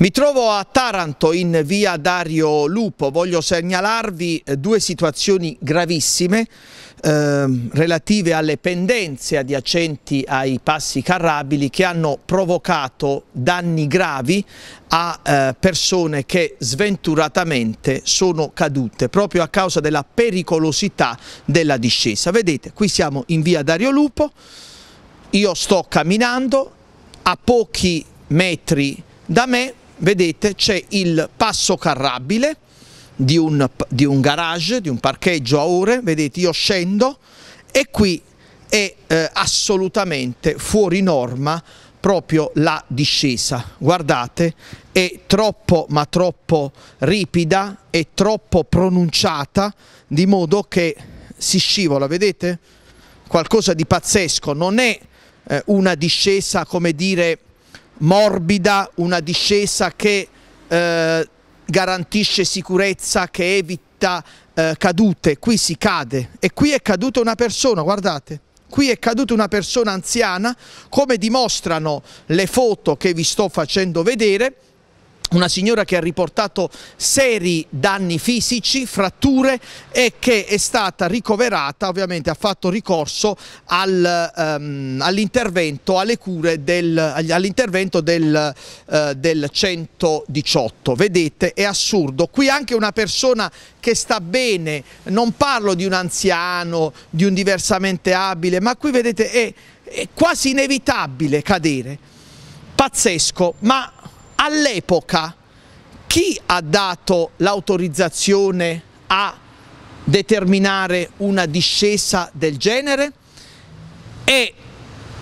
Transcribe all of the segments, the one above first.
Mi trovo a Taranto in via Dario Lupo, voglio segnalarvi eh, due situazioni gravissime eh, relative alle pendenze adiacenti ai passi carrabili che hanno provocato danni gravi a eh, persone che sventuratamente sono cadute proprio a causa della pericolosità della discesa. Vedete, qui siamo in via Dario Lupo, io sto camminando a pochi metri da me vedete c'è il passo carrabile di un, di un, garage, di un parcheggio a ore, vedete io scendo e qui è eh, assolutamente fuori norma proprio la discesa, guardate è troppo ma troppo ripida, è troppo pronunciata di modo che si scivola, vedete? Qualcosa di pazzesco, non è eh, una discesa come dire morbida, una discesa che eh, garantisce sicurezza, che evita eh, cadute. Qui si cade e qui è caduta una persona, guardate. Qui è caduta una persona anziana, come dimostrano le foto che vi sto facendo vedere, una signora che ha riportato seri danni fisici, fratture e che è stata ricoverata, ovviamente ha fatto ricorso al, um, all'intervento, alle cure del, all'intervento del, uh, del 118. Vedete, è assurdo. Qui anche una persona che sta bene, non parlo di un anziano, di un diversamente abile, ma qui vedete è, è quasi inevitabile cadere. Pazzesco, ma all'epoca chi ha dato l'autorizzazione a determinare una discesa del genere? E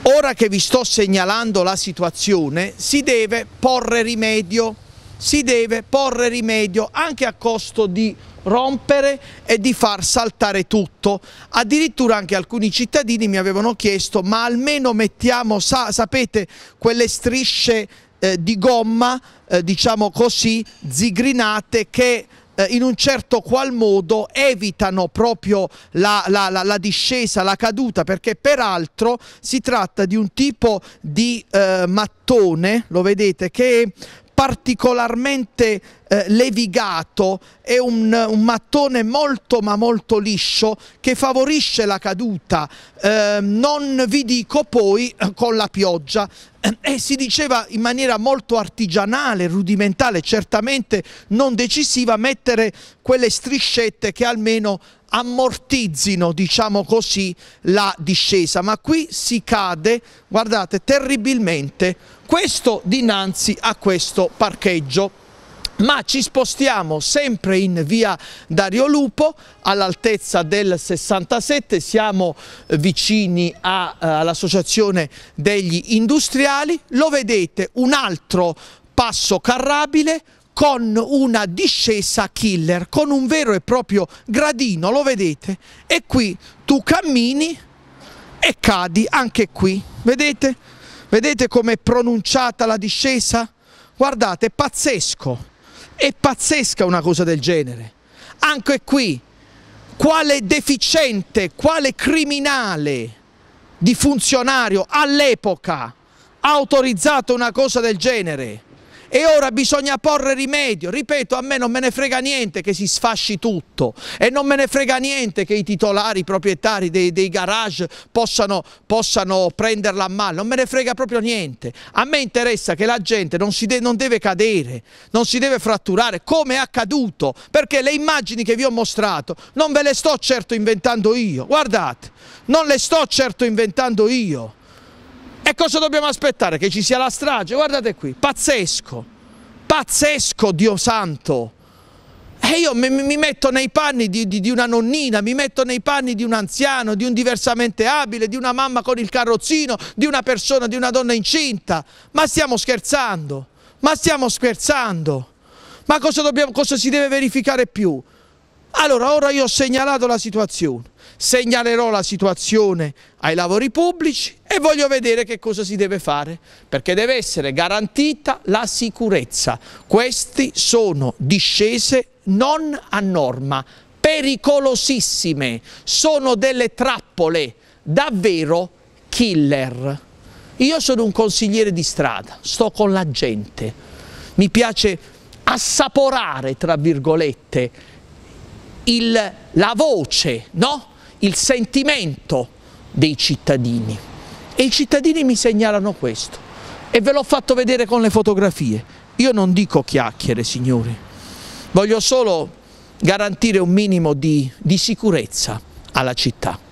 ora che vi sto segnalando la situazione si deve porre rimedio, si deve porre rimedio anche a costo di rompere e di far saltare tutto. Addirittura anche alcuni cittadini mi avevano chiesto ma almeno mettiamo, sa, sapete, quelle strisce eh, di gomma, eh, diciamo così, zigrinate che eh, in un certo qual modo evitano proprio la, la, la, la, discesa, la caduta, perché peraltro si tratta di un tipo di eh, mattone, lo vedete, che è particolarmente eh, levigato, è un, un, mattone molto ma molto liscio che favorisce la caduta, eh, non vi dico poi eh, con la pioggia, eh, e si diceva in maniera molto artigianale, rudimentale, certamente non decisiva, mettere quelle striscette che almeno ammortizzino, diciamo così, la discesa. Ma qui si cade, guardate, terribilmente, questo dinanzi a questo parcheggio ma ci spostiamo sempre in via Dario Lupo all'altezza del 67, siamo eh, vicini eh, all'associazione degli industriali, lo vedete un altro passo carrabile con una discesa killer, con un vero e proprio gradino, lo vedete? E qui tu cammini e cadi anche qui, vedete? Vedete come è pronunciata la discesa? Guardate, è pazzesco! È pazzesca una cosa del genere. Anche qui, quale deficiente, quale criminale di funzionario all'epoca ha autorizzato una cosa del genere? E ora bisogna porre rimedio, ripeto a me non me ne frega niente che si sfasci tutto e non me ne frega niente che i titolari, i proprietari dei, dei garage possano, possano, prenderla a male, non me ne frega proprio niente. A me interessa che la gente non, de non deve cadere, non si deve fratturare come è accaduto, perché le immagini che vi ho mostrato non ve le sto certo inventando io, guardate, non le sto certo inventando io. E cosa dobbiamo aspettare? Che ci sia la strage? Guardate qui, pazzesco, pazzesco Dio santo. E io mi, mi metto nei panni di, di, di, una nonnina, mi metto nei panni di un anziano, di un diversamente abile, di una mamma con il carrozzino, di una persona, di una donna incinta. Ma stiamo scherzando, ma stiamo scherzando. Ma cosa, dobbiamo, cosa si deve verificare più? Allora ora io ho segnalato la situazione, segnalerò la situazione ai lavori pubblici e voglio vedere che cosa si deve fare, perché deve essere garantita la sicurezza. Queste sono discese non a norma, pericolosissime, sono delle trappole, davvero killer. Io sono un consigliere di strada, sto con la gente, mi piace assaporare, tra virgolette, il, la voce, no? il sentimento dei cittadini. E i cittadini mi segnalano questo e ve l'ho fatto vedere con le fotografie. Io non dico chiacchiere, signori, voglio solo garantire un minimo di, di sicurezza alla città.